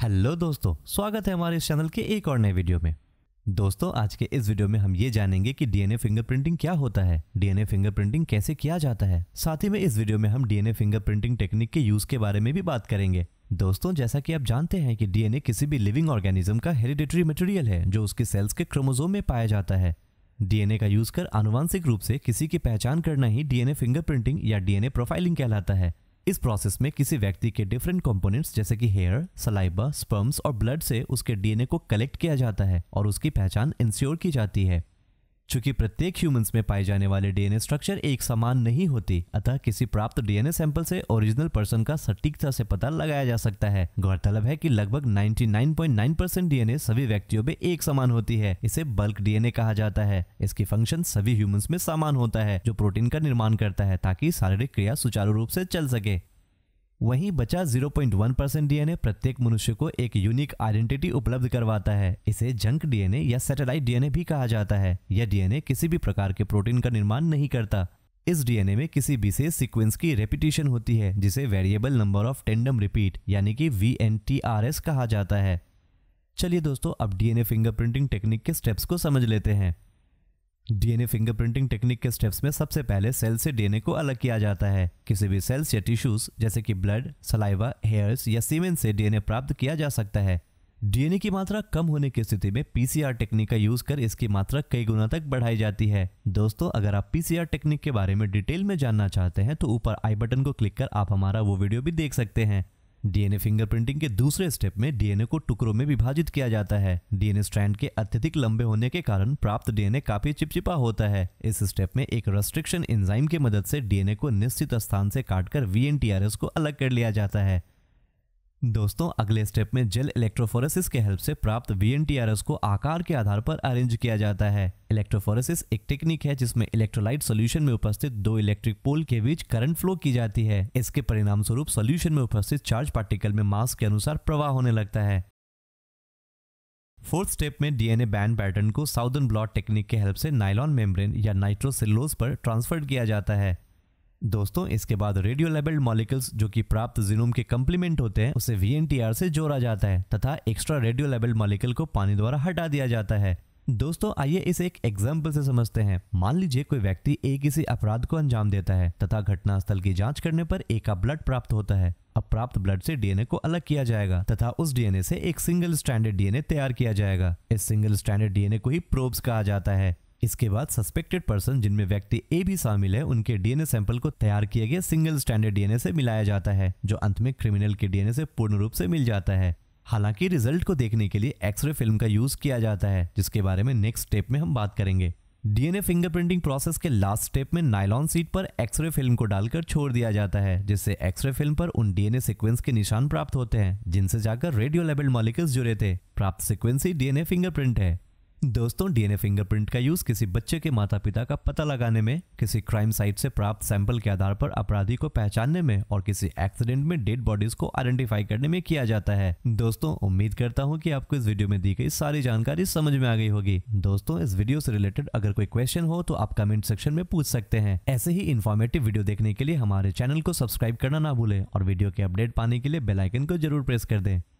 hello दोस्तों स्वागत है हमारे इस चैनल के एक और नए वीडियो में दोस्तों आज के इस वीडियो में हम ये जानेंगे कि डीएनए फिंगरप्रिंटिंग क्या होता है डीएनए फिंगरप्रिंटिंग कैसे किया जाता है साथ ही में इस वीडियो में हम डीएनए फिंगरप्रिंटिंग टेक्निक के यूज के बारे में भी बात करेंगे दोस्तों जैसा कि आप जानते हैं कि डीएनए किसी भी लिविंग ऑर्गेनिज्म का हेरिडेटरी मटेरियल है जो उसके सेल्स के क्रोमोजोम में पाया जाता है डीएनए का यूज कर आनुवांशिक रूप से किसी की पहचान करना ही डीएनए फिंगरप्रिंटिंग या डीएनए प्रोफाइलिंग कहलाता है इस प्रोसेस में किसी व्यक्ति के डिफरेंट कंपोनेंट्स जैसे कि हेयर सलाइबा स्पर्म्स और ब्लड से उसके डीएनए को कलेक्ट किया जाता है और उसकी पहचान इंश्योर की जाती है चूंकि प्रत्येक ह्यूमंस में पाए जाने वाले डीएनए स्ट्रक्चर एक समान नहीं होती अतः किसी प्राप्त डीएनए सैंपल से ओरिजिनल पर्सन का सटीकता से पता लगाया जा सकता है गौरतलब है कि लगभग 99.9 परसेंट डीएनए सभी व्यक्तियों में एक समान होती है इसे बल्क डीएनए कहा जाता है इसकी फंक्शन सभी ह्यूमंस में समान होता है जो प्रोटीन का निर्माण करता है ताकि शारीरिक क्रिया सुचारू रूप से चल सके वहीं बचा 0.1 परसेंट डीएनए प्रत्येक मनुष्य को एक यूनिक आइडेंटिटी उपलब्ध करवाता है इसे जंक डीएनए या सैटेलाइट डीएनए भी कहा जाता है यह डीएनए किसी भी प्रकार के प्रोटीन का निर्माण नहीं करता इस डीएनए में किसी विशेष सीक्वेंस की रेपिटेशन होती है जिसे variable number of tandem repeat यानी कि वी कहा जाता है चलिए दोस्तों अब डीएनए फिंगरप्रिंटिंग टेक्निक के स्टेप्स को समझ लेते हैं डीएनए फिंगरप्रिंटिंग टेक्निक के स्टेप्स में सबसे पहले सेल से डीएनए को अलग किया जाता है किसी भी सेल्स या टिश्यूज जैसे कि ब्लड सलाइवा हेयर्स या सीमेन से डीएनए प्राप्त किया जा सकता है डीएनए की मात्रा कम होने की स्थिति में पीसीआर टेक्निक का यूज कर इसकी मात्रा कई गुना तक बढ़ाई जाती है दोस्तों अगर आप पीसीआर टेक्निक के बारे में डिटेल में जानना चाहते हैं तो ऊपर आई बटन को क्लिक कर आप हमारा वो वीडियो भी देख सकते हैं डीएनए फिंगरप्रिंटिंग के दूसरे स्टेप में डीएनए को टुकड़ों में विभाजित किया जाता है डीएनए स्ट्रैंड के अत्यधिक लंबे होने के कारण प्राप्त डीएनए काफी चिपचिपा होता है इस स्टेप में एक रेस्ट्रिक्शन एंजाइम की मदद से डीएनए को निश्चित स्थान से काटकर वीएनटीआरएस को अलग कर लिया जाता है दोस्तों अगले स्टेप में जेल इलेक्ट्रोफोरेसिस के हेल्प से प्राप्त वीएनटीआरएस को आकार के आधार पर अरेंज किया जाता है इलेक्ट्रोफोरेसिस एक टेक्निक है जिसमें इलेक्ट्रोलाइट सोल्यूशन में उपस्थित दो इलेक्ट्रिक पोल के बीच करंट फ्लो की जाती है इसके परिणाम स्वरूप सोल्यूशन में उपस्थित चार्ज पार्टिकल में मास के अनुसार प्रवाह होने लगता है फोर्थ स्टेप में डीएनए बैंड पैटर्न को साउदर्न ब्लॉट टेक्निक के हेल्प से नाइलॉन मेम्ब्रेन या नाइट्रोसेलोज पर ट्रांसफर किया जाता है दोस्तों इसके बाद रेडियो लेबल्ड मॉलिकल्स जो कि प्राप्त जीनोम के कम्प्लीमेंट होते हैं उसे वी से जोड़ा जाता है तथा एक्स्ट्रा रेडियो लेबल्ड मॉलिकल को पानी द्वारा हटा दिया जाता है दोस्तों आइए इसे एक एग्जाम्पल से समझते हैं मान लीजिए कोई व्यक्ति एक किसी अपराध को अंजाम देता है तथा घटनास्थल की जांच करने पर एक का ब्लड प्राप्त होता है अब प्राप्त ब्लड से डीएनए को अलग किया जाएगा तथा उस डीएनए से एक सिंगल स्टैंडर्ड डीएनए तैयार किया जाएगा इस सिंगल स्टैंडर्ड डीएनए को ही प्रोब्स कहा जाता है इसके बाद सस्पेक्टेड पर्सन जिनमें व्यक्ति ए भी शामिल है उनके डीएनए सैंपल को तैयार किए गए सिंगल स्टैंडर्ड डीएनए से मिलाया जाता है जो अंत में क्रिमिनल के डीएनए से पूर्ण रूप से मिल जाता है हालांकि रिजल्ट को देखने के लिए एक्सरे फिल्म का यूज किया जाता है जिसके बारे में नेक्स्ट स्टेप में हम बात करेंगे डीएनए फिंगरप्रिंटिंग प्रोसेस के लास्ट स्टेप में नायलॉन सीट पर एक्सरे फिल्म को डालकर छोड़ दिया जाता है जिससे एक्सरे फिल्म पर उन डीएनए सीक्वेंस के निशान प्राप्त होते हैं जिनसे जाकर रेडियो लेबल मॉलिक्यूल्स जुड़े थे प्राप्त सीक्वेंस ही डीएनए फिंगरप्रिंट है दोस्तों डीएनए फिंगरप्रिंट का यूज किसी बच्चे के माता पिता का पता लगाने में किसी क्राइम साइट से प्राप्त सैंपल के आधार पर अपराधी को पहचानने में और किसी एक्सीडेंट में डेड बॉडीज को आइडेंटिफाई करने में किया जाता है दोस्तों उम्मीद करता हूँ कि आपको इस वीडियो में दी गई सारी जानकारी समझ में आ गई होगी दोस्तों इस वीडियो से रिलेटेड अगर कोई क्वेश्चन हो तो आप कमेंट सेक्शन में पूछ सकते हैं ऐसे ही इन्फॉर्मेटिव वीडियो देखने के लिए हमारे चैनल को सब्सक्राइब करना ना भूले और वीडियो के अपडेट पाने के लिए बेलाइकन को जरूर प्रेस कर दें